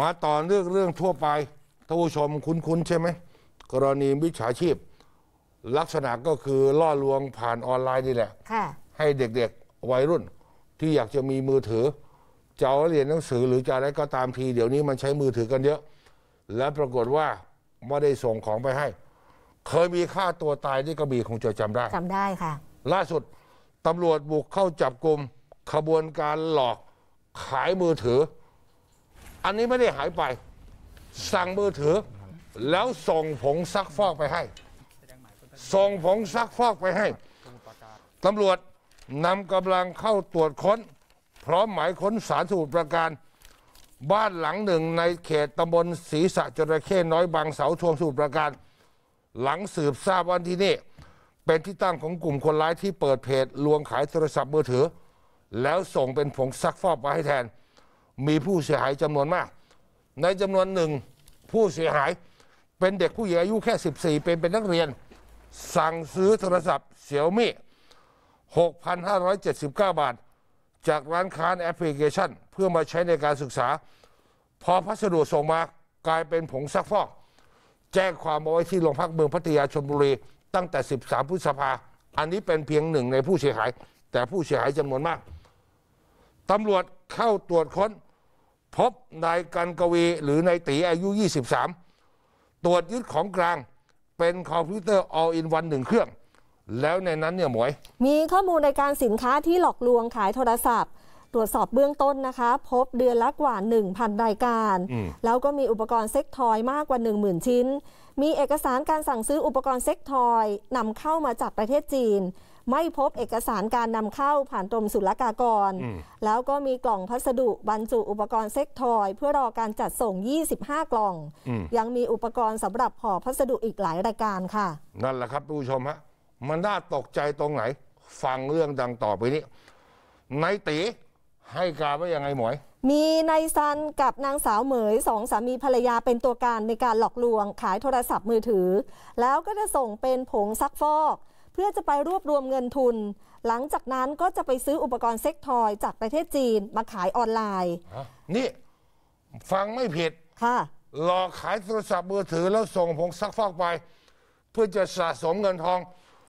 มาต่อเรื่องเรื่องทั่วไปท่านผู้ชมคุ้นๆใช่ไหม กรณีวิชาชีพ ลักษณะก็คือล่อลวงผ่านออนไลน์นี่แหละให้เด็กๆวัยรุ่นที่อยากจะมีมือถือจะเรียนหนังสือหรือจะอะไรก็ตามทีเดี๋ยวนี้มันใช้มือถือกันเยอะและปรากฏว่า ไม่ได้ส่งของไปให้ เคยมีฆ่าตัวตายที่กระบี่คงจะจำได้จำได้ค่ะล่าสุดตำรวจบุกเข้าจับกลุ่มขบวนการหลอกขายมือถืออันนี้ไม่ได้หายไป สั่งมือถือ แล้วส่งผงซักฟอกไปให้ ส่งผงซักฟอกไปให้ตำรวจนำกำลังเข้าตรวจค้น พร้อมหมายค้นสารสูตรประการ บ้านหลังหนึ่งในเขตตำบลศรีสะจระเข้น้อยบางเสาทวมสูตรประการ หลังสืบทราบว่าที่นี่เป็นที่ตั้งของกลุ่มคนร้ายที่เปิดเพจลวงขายโทรศัพท์มือถือ แล้วส่งเป็นผงซักฟอกมาให้แทนมีผู้เสียหายจำนวนมาก ในจำนวนหนึ่งผู้เสียหายเป็นเด็กผู้หญิงอายุแค่ 14 เป็นเป็นนักเรียนสั่งซื้อโทรศัพท์ เสี่ยวมี่6,579 บาท จากร้านค้าแอปพลิเคชัน เพื่อมาใช้ในการศึกษา พอพัสดุส่งมากลายเป็นผงซักฟอก แจ้งความเอาไว้ที่โรงพักเมืองพัทยาชลบุรีตั้งแต่ 13 พฤษภาอันนี้เป็นเพียงหนึ่งในผู้เสียหาย แต่ผู้เสียหายจำนวนมากตำรวจเข้าตรวจค้นพบนายกันกวีหรือนายตีอายุ 23 ตรวจยึดของกลาง เป็นคอมพิวเตอร์ all in one หนึ่งเครื่อง แล้วในนั้นเนี่ยหมวย มีข้อมูลในการสินค้าที่หลอกลวงขายโทรศัพท์ ตรวจสอบเบื้องต้นนะคะ พบเดือนละกว่า 1,000รายการ แล้วก็มีอุปกรณ์เซ็กทอยมากกว่า 10,000 ชิ้น มีเอกสารการสั่งซื้ออุปกรณ์เซ็กทอยนำเข้ามาจากประเทศจีนไม่พบเอกสารการนำเข้าผ่านตรมศุลกากร แล้วก็มีกล่องพัสดุบรรจุอุปกรณ์เซ็กทอย เพื่อรอการจัดส่ง 25 กล่อง ยังมีอุปกรณ์สำหรับห่อพัสดุอีกหลายรายการค่ะ นั่นแหละครับผู้ชมฮะ มันน่าตกใจตรงไหน ฟังเรื่องดังต่อไปนี้นายตีให้การว่ายังไงหมวยมีนายซันกับนางสาวเหมยสองสามีภรรยาเป็นตัวการในการหลอกลวงขายโทรศัพท์มือถือ แล้วก็จะส่งเป็นผงซักฟอกเพื่อจะไปรวบรวมเงินทุน หลังจากนั้นก็จะไปซื้ออุปกรณ์เซ็กทอย จากประเทศจีนมาขายออนไลน์ นี่ฟังไม่ผิด ค่ะหลอกขายโทรศัพท์มือถือแล้วส่งผงซักฟอกไป เพื่อจะสะสมเงินทอง